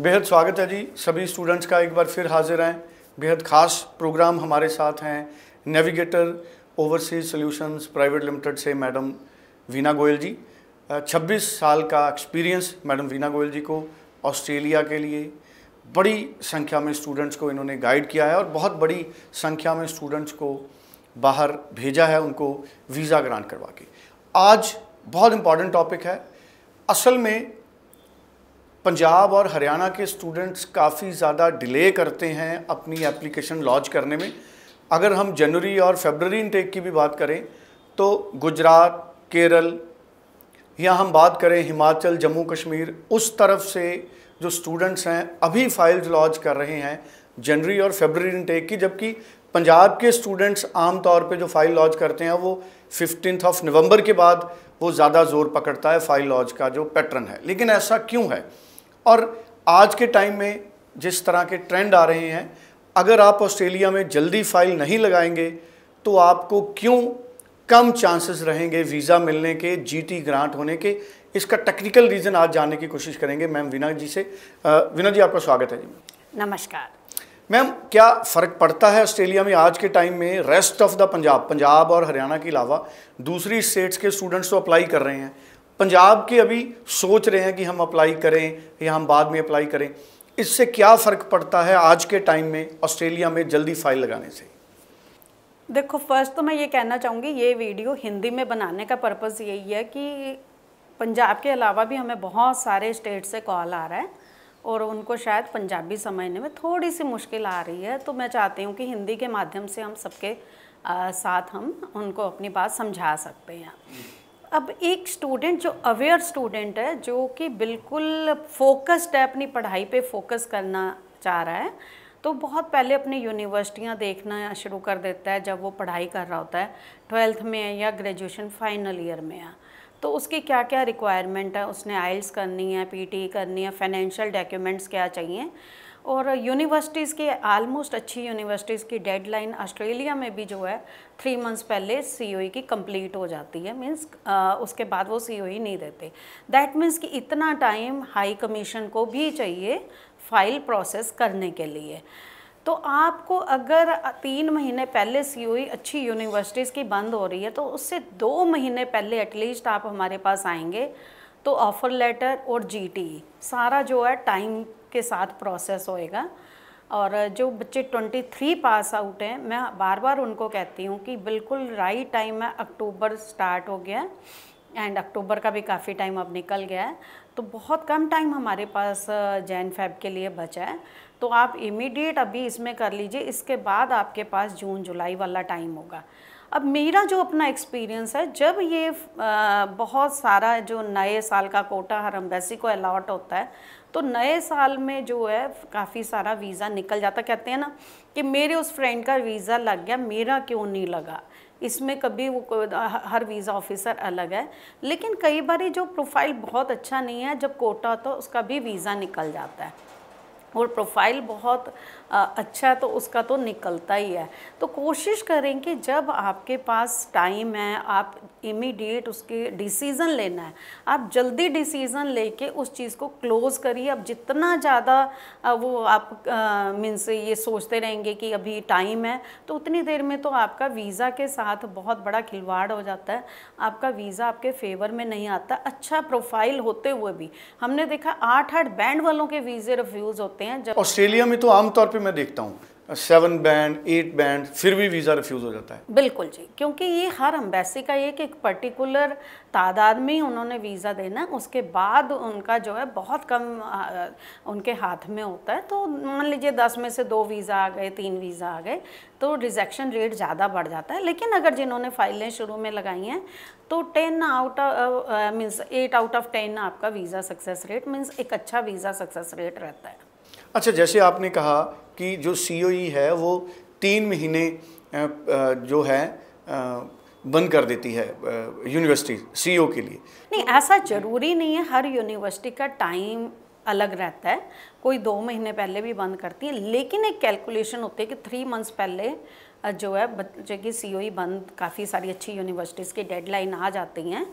बेहद स्वागत है जी सभी स्टूडेंट्स का एक बार फिर हाजिर हैं बेहद ख़ास प्रोग्राम हमारे साथ हैं navigator overseas solutions private limited से मैडम वीना गोयल जी 26 साल का एक्सपीरियंस मैडम वीना गोयल जी को ऑस्ट्रेलिया के लिए बड़ी संख्या में स्टूडेंट्स को इन्होंने गाइड किया है और बहुत बड़ी संख्या में स्टूडेंट्स को बाहर भेजा है उनको वीज़ा ग्रांट करवा के आज बहुत इम्पॉर्टेंट टॉपिक है असल में पंजाब और हरियाणा के स्टूडेंट्स काफ़ी ज़्यादा डिले करते हैं अपनी एप्लीकेशन लॉन्च करने में अगर हम जनवरी और फेबररी इनटेक की भी बात करें तो गुजरात केरल या हम बात करें हिमाचल जम्मू कश्मीर उस तरफ से जो स्टूडेंट्स हैं अभी फाइल्स लॉन्च कर रहे हैं जनवरी और फेबररी इनटेक की जबकि पंजाब के स्टूडेंट्स आम तौर पर जो फाइल लॉन्च करते हैं वो फिफ्टीन ऑफ नवंबर के बाद वो ज़्यादा ज़ोर पकड़ता है फाइल लॉन्च का जो पैटर्न है लेकिन ऐसा क्यों है और आज के टाइम में जिस तरह के ट्रेंड आ रहे हैं अगर आप ऑस्ट्रेलिया में जल्दी फाइल नहीं लगाएंगे तो आपको क्यों कम चांसेस रहेंगे वीज़ा मिलने के जीटी ग्रांट होने के इसका टेक्निकल रीज़न आज जानने की कोशिश करेंगे मैम विना जी से विना जी आपका स्वागत है जी नमस्कार मैम क्या फ़र्क पड़ता है ऑस्ट्रेलिया में आज के टाइम में rest of the Punjab Punjab और हरियाणा के अलावा दूसरी स्टेट्स के स्टूडेंट्स तो अप्लाई कर रहे हैं पंजाब के अभी सोच रहे हैं कि हम अप्लाई करें या हम बाद में अप्लाई करें इससे क्या फ़र्क पड़ता है आज के टाइम में ऑस्ट्रेलिया में जल्दी फाइल लगाने से देखो फर्स्ट तो मैं ये कहना चाहूँगी ये वीडियो हिंदी में बनाने का पर्पज़ यही है कि पंजाब के अलावा भी हमें बहुत सारे स्टेट से कॉल आ रहा है और उनको शायद पंजाबी समझने में थोड़ी सी मुश्किल आ रही है तो मैं चाहती हूँ कि हिंदी के माध्यम से हम सबके साथ हम उनको अपनी बात समझा सकते हैं अब एक स्टूडेंट जो अवेयर स्टूडेंट है जो कि बिल्कुल फोकस्ड है अपनी पढ़ाई पे फोकस करना चाह रहा है तो बहुत पहले अपनी यूनिवर्सिटियाँ देखना शुरू कर देता है जब वो पढ़ाई कर रहा होता है ट्वेल्थ में है या ग्रेजुएशन फाइनल ईयर में है तो उसकी क्या क्या रिक्वायरमेंट है उसने आइल्स करनी है पीटी e करनी है फाइनेंशियल डॉक्यूमेंट्स क्या चाहिए और यूनिवर्सिटीज़ के आलमोस्ट अच्छी यूनिवर्सिटीज़ की डेडलाइन ऑस्ट्रेलिया में भी जो है थ्री मंथ्स पहले सी e की कंप्लीट हो जाती है मींस उसके बाद वो सी e नहीं देते दैट मीन्स कि इतना टाइम हाई कमीशन को भी चाहिए फाइल प्रोसेस करने के लिए तो आपको अगर तीन महीने पहले सी e अच्छी यूनिवर्सिटीज़ की बंद हो रही है तो उससे दो महीने पहले एटलीस्ट आप हमारे पास आएंगे तो ऑफ़र लेटर और जीटी सारा जो है टाइम के साथ प्रोसेस होएगा और जो बच्चे 23 पास आउट हैं मैं बार बार उनको कहती हूँ कि बिल्कुल राइट टाइम है अक्टूबर स्टार्ट हो गया एंड अक्टूबर का भी काफ़ी टाइम अब निकल गया है तो बहुत कम टाइम हमारे पास जैन फैब के लिए बचा है तो आप इमीडिएट अभी इसमें कर लीजिए इसके बाद आपके पास जून जुलाई वाला टाइम होगा अब मेरा जो अपना एक्सपीरियंस है जब ये बहुत सारा जो नए साल का कोटा हर अम्बेसी को अलाट होता है तो नए साल में जो है काफ़ी सारा वीज़ा निकल जाता कहते हैं ना कि मेरे उस फ्रेंड का वीज़ा लग गया मेरा क्यों नहीं लगा इसमें कभी वो हर वीज़ा ऑफिसर अलग है लेकिन कई बार जो प्रोफाइल बहुत अच्छा नहीं है जब कोटा तो उसका भी वीज़ा निकल जाता है और प्रोफाइल बहुत अच्छा है तो उसका तो निकलता ही है तो कोशिश करें कि जब आपके पास टाइम है आप इमीडिएट उसके डिसीज़न लेना है आप जल्दी डिसीज़न लेके उस चीज़ को क्लोज़ करिए अब जितना ज़्यादा वो आप मीन्स ये सोचते रहेंगे कि अभी टाइम है तो उतनी देर में तो आपका वीज़ा के साथ बहुत बड़ा खिलवाड़ हो जाता है आपका वीज़ा आपके फेवर में नहीं आता अच्छा प्रोफाइल होते हुए भी हमने देखा आठ आठ बैंड वालों के वीज़े रिफ्यूज़ होते सकते हैं जब ऑस्ट्रेलिया में तो आमतौर पर मैं देखता हूँ सेवन बैंड एट बैंड फिर भी वीज़ा रिफ्यूज़ हो जाता है बिल्कुल जी क्योंकि ये हर अम्बेसी का ये कि एक पर्टिकुलर तादाद में उन्होंने वीज़ा देना उसके बाद उनका जो है बहुत कम उनके हाथ में होता है तो मान लीजिए दस में से दो वीज़ा आ गए तीन वीज़ा आ गए तो रिजेक्शन रेट ज़्यादा बढ़ जाता है लेकिन अगर जिन्होंने फाइलें शुरू में लगाई हैं तो ten out means eight out of ten आपका वीज़ा सक्सेस रेट मीन्स एक अच्छा वीज़ा सक्सेस रेट रहता है अच्छा जैसे आपने कहा कि जो सी e है वो तीन महीने जो है बंद कर देती है यूनिवर्सिटी सी के लिए नहीं ऐसा जरूरी नहीं है हर यूनिवर्सिटी का टाइम अलग रहता है कोई दो महीने पहले भी बंद करती है लेकिन एक कैलकुलेशन होती है कि थ्री मंथ्स पहले जो है बच्चे की ई बंद काफ़ी सारी अच्छी यूनिवर्सिटीज़ की डेडलाइन आ जाती हैं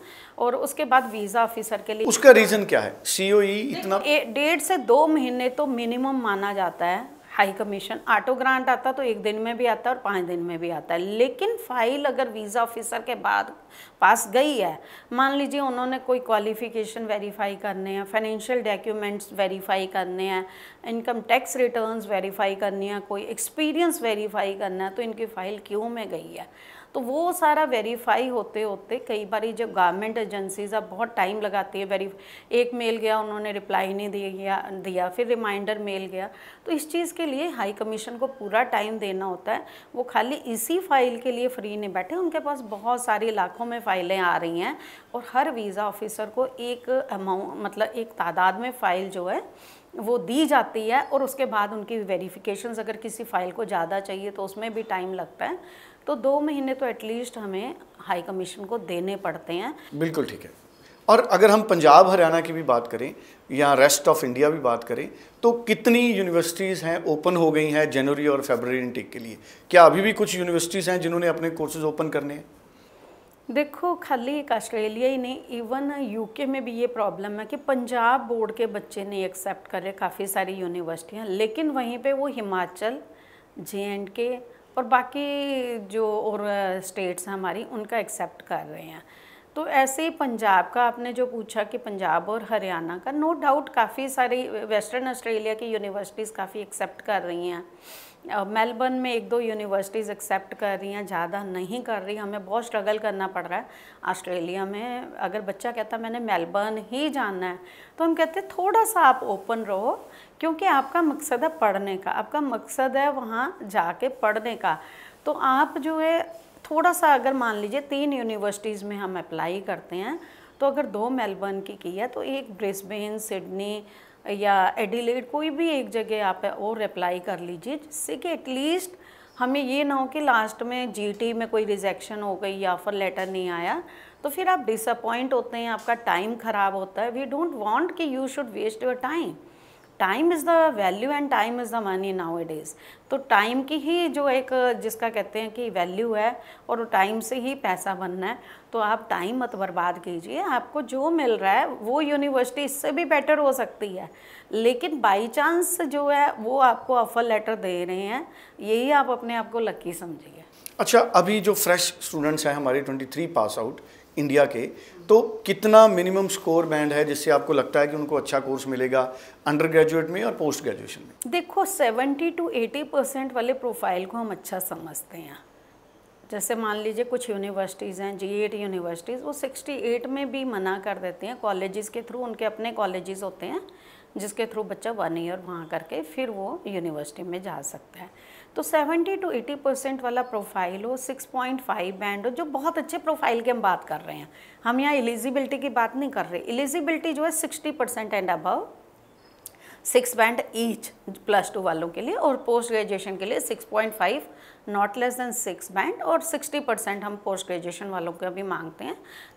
और उसके बाद वीज़ा ऑफिसर के लिए उसका रीज़न क्या है ओ e इतना डेढ़ से दो महीने तो मिनिमम माना जाता है हाई कमीशन ऑटो ग्रांट आता तो एक दिन में भी आता है और पाँच दिन में भी आता है लेकिन फाइल अगर वीज़ा ऑफिसर के बाद पास गई है मान लीजिए उन्होंने कोई क्वालिफ़िकेशन वेरीफाई करने हैं फाइनेंशियल डॉक्यूमेंट्स वेरीफाई करने हैं इनकम टैक्स रिटर्न्स वेरीफाई करनी है कोई एक्सपीरियंस वेरीफाई करना है तो इनकी फ़ाइल क्यों में गई है तो वो सारा वेरीफाई होते होते कई बार जब गवर्नमेंट एजेंसीज अब बहुत टाइम लगाती है वेरी एक मेल गया उन्होंने रिप्लाई नहीं दिया दिया फिर रिमाइंडर मेल गया तो इस चीज़ के उसके लिए हाई कमीशन को पूरा टाइम देना होता है वो खाली इसी फाइल के लिए फ्री नहीं बैठे उनके पास बहुत सारी लाखों में फ़ाइलें आ रही हैं और हर वीज़ा ऑफिसर को एक अमाउंट मतलब एक तादाद में फ़ाइल जो है वो दी जाती है और उसके बाद उनकी वेरीफिकेशन अगर किसी फ़ाइल को ज़्यादा चाहिए तो उसमें भी टाइम लगता है तो दो महीने तो एटलीस्ट हमें हाई कमीशन को देने पड़ते हैं बिल्कुल ठीक है और अगर हम पंजाब हरियाणा की भी बात करें या रेस्ट ऑफ इंडिया भी बात करें तो कितनी यूनिवर्सिटीज़ हैं ओपन हो गई हैं जनवरी और फेबररी इनटेक के लिए क्या अभी भी कुछ यूनिवर्सिटीज़ हैं जिन्होंने अपने कोर्सेज ओपन करने हैं देखो खाली एक ऑस्ट्रेलिया ही नहीं इवन यूके में भी ये प्रॉब्लम है कि पंजाब बोर्ड के बच्चे नहीं एक्सेप्ट कर रहे काफ़ी सारी यूनिवर्सिटियाँ लेकिन वहीं पर वो हिमाचल जे एंड के और बाकी जो और स्टेट्स uh, हैं हमारी उनका एक्सेप्ट कर रहे हैं तो ऐसे ही पंजाब का आपने जो पूछा कि पंजाब और हरियाणा का नो डाउट काफ़ी सारी वेस्टर्न ऑस्ट्रेलिया की यूनिवर्सिटीज़ काफ़ी एक्सेप्ट कर रही हैं मेलबर्न में एक दो यूनिवर्सिटीज़ एक्सेप्ट कर रही हैं ज़्यादा नहीं कर रही हमें बहुत स्ट्रगल करना पड़ रहा है ऑस्ट्रेलिया में अगर बच्चा कहता मैंने मेलबर्न ही जाना है तो हम कहते हैं थोड़ा सा आप ओपन रहो क्योंकि आपका मकसद है पढ़ने का आपका मकसद है वहाँ जाके पढ़ने का तो आप जो है थोड़ा सा अगर मान लीजिए तीन यूनिवर्सिटीज़ में हम अप्लाई करते हैं तो अगर दो मेलबर्न की की है तो एक ब्रिस्बेन सिडनी या एडिलेड कोई भी एक जगह आप और अप्लाई कर लीजिए जिससे कि एटलीस्ट हमें ये ना हो कि लास्ट में जीटी में कोई रिजेक्शन हो गई या फिर लेटर नहीं आया तो फिर आप डिसअपॉइंट होते हैं आपका टाइम ख़राब होता है वी डोंट वांट कि you should waste your time time is the value and time is the money now it is तो टाइम की ही जो एक जिसका कहते हैं कि वैल्यू है और टाइम से ही पैसा बनना है तो आप टाइम मत बर्बाद कीजिए आपको जो मिल रहा है वो यूनिवर्सिटी इससे भी बेटर हो सकती है लेकिन बाई चांस जो है वो आपको ऑफर लेटर दे रहे हैं यही आप अपने आप को लक्की समझिए अच्छा अभी जो फ्रेश स्टूडेंट्स हैं हमारे ट्वेंटी पास आउट इंडिया के तो कितना मिनिमम स्कोर बैंड है जिससे आपको लगता है कि उनको अच्छा कोर्स मिलेगा अंडर ग्रेजुएट में और पोस्ट ग्रेजुएशन में देखो 70 टू 80 परसेंट वाले प्रोफाइल को हम अच्छा समझते हैं जैसे मान लीजिए कुछ यूनिवर्सिटीज़ हैं जी एट यूनिवर्सिटीज़ वो 68 में भी मना कर देते हैं कॉलेजेस के थ्रू उनके अपने कॉलेजेस होते हैं जिसके थ्रू बच्चा वन ईयर वहाँ करके फिर वो यूनिवर्सिटी में जा सकता है तो 70 टू 80 परसेंट वाला प्रोफाइल हो 6.5 बैंड हो जो बहुत अच्छे प्रोफाइल की हम बात कर रहे हैं हम यहाँ एलिजिबिलिटी की बात नहीं कर रहे एलिजिबिलिटी जो है 60 percent and above six band each plus two वालों के लिए और पोस्ट ग्रेजुएशन के लिए 6.5 not less than six band और 60 परसेंट हम पोस्ट ग्रेजुएशन वालों के भी मांगते हैं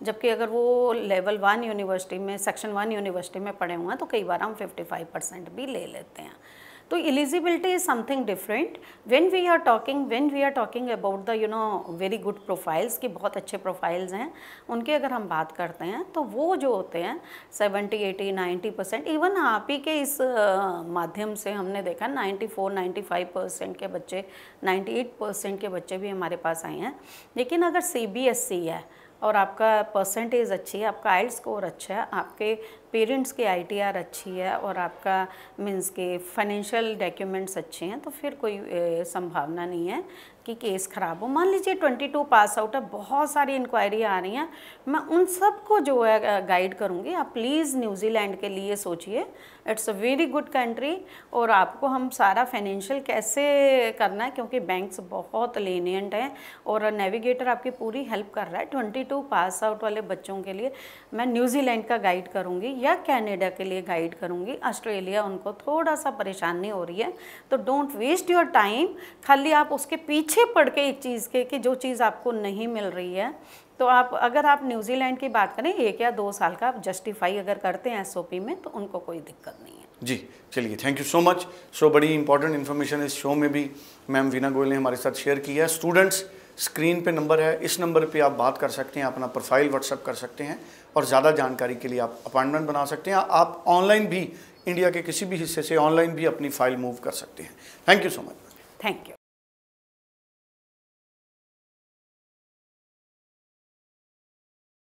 जबकि अगर वो लेवल वन यूनिवर्सिटी में सेक्शन वन यूनिवर्सिटी में पढ़े हुए हैं तो कई बार हम 55 परसेंट भी ले लेते हैं तो eligibility is something different when we are talking when we are talking about the you know very good profiles की बहुत अच्छे प्रोफाइल्स हैं उनकी अगर हम बात करते हैं तो वो जो होते हैं seventy eighty ninety percent even आप ही के इस माध्यम से हमने देखा ninety four ninety five percent के बच्चे नाइन्टी एट परसेंट के बच्चे भी हमारे पास आए हैं लेकिन अगर सी बी एस सी है और आपका परसेंटेज अच्छी है आपका आइल स्कोर अच्छा है आपके पेरेंट्स की आईटीआर अच्छी है और आपका मीन्स के फाइनेंशियल डॉक्यूमेंट्स अच्छे हैं तो फिर कोई संभावना नहीं है कि केस ख़राब हो मान लीजिए 22 पास आउट है बहुत सारी इंक्वायरी आ रही हैं मैं उन सब को जो है गाइड करूँगी आप प्लीज़ न्यूजीलैंड के लिए सोचिए it's a very good country और आपको हम सारा फाइनेंशियल कैसे करना है क्योंकि बैंक्स बहुत लेनियंट हैं और नेविगेटर आपकी पूरी हेल्प कर रहा है 22 पास आउट वाले बच्चों के लिए मैं न्यूजीलैंड का गाइड करूँगी या कैनेडा के लिए गाइड करूँगी ऑस्ट्रेलिया उनको थोड़ा सा परेशानी हो रही है तो डोंट वेस्ट योर टाइम खाली आप उसके पीछे पड़ के एक चीज़ के कि जो चीज़ आपको नहीं मिल रही है तो आप अगर आप न्यूजीलैंड की बात करें एक या दो साल का आप जस्टिफाई अगर करते हैं एसओपी में तो उनको कोई दिक्कत नहीं है जी चलिए thank you so much so बड़ी इंपॉर्टेंट इन्फॉर्मेशन इस शो में भी मैम वीना गोयल ने हमारे साथ शेयर किया है स्टूडेंट्स स्क्रीन पे नंबर है इस नंबर पे आप बात कर सकते हैं अपना प्रोफाइल व्हाट्सअप कर सकते हैं और ज़्यादा जानकारी के लिए आप अपॉइंटमेंट बना सकते हैं आप ऑनलाइन भी इंडिया के किसी भी हिस्से से ऑनलाइन भी अपनी फाइल मूव कर सकते हैं thank you so much thank you